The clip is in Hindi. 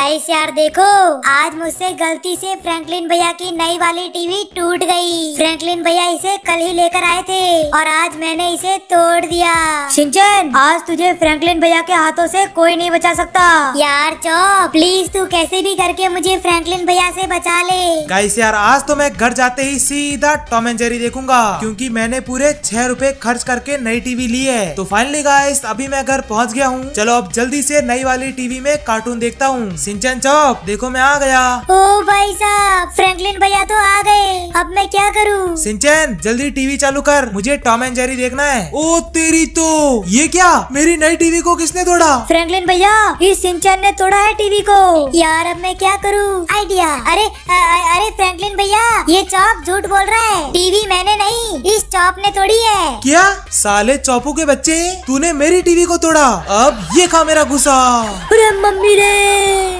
गाइस यार देखो आज मुझसे गलती से फ्रैंकलिन भैया की नई वाली टीवी टूट गई फ्रैंकलिन भैया इसे कल ही लेकर आए थे और आज मैंने इसे तोड़ दिया सिंचन आज तुझे फ्रैंकलिन भैया के हाथों से कोई नहीं बचा सकता यार चो प्लीज तू कैसे भी करके मुझे फ्रैंकलिन भैया से बचा ले गाइस यार आज तो मैं घर जाते ही सीधा टॉम एंड जेरी देखूंगा क्यूँकी मैंने पूरे छह रूपए खर्च करके नई टीवी ली है तो फाइनली गाइस अभी मैं घर पहुँच गया हूँ चलो अब जल्दी ऐसी नई वाली टीवी में कार्टून देखता हूँ सिंचन चौप देखो मैं आ गया ओ भाई साहब फ्रैंकलिन भैया तो आ गए अब मैं क्या करूँ सिंचन जल्दी टीवी चालू कर मुझे टॉम एंड जेरी देखना है ओ तेरी तो ये क्या मेरी नई टीवी को किसने तोड़ा फ्रैंकलिन भैया इस सिंचन ने तोड़ा है टीवी को यार अब मैं क्या करूँ आइडिया अरे अरे फ्रैंकलिन भैया ये चौप झूठ बोल रहा है टीवी मैंने नहीं इस चौप ने तोड़ी है क्या साले चौपू के बच्चे तूने मेरी टीवी को तोड़ा अब ये खा मेरा गुस्सा अरे मम्मी रे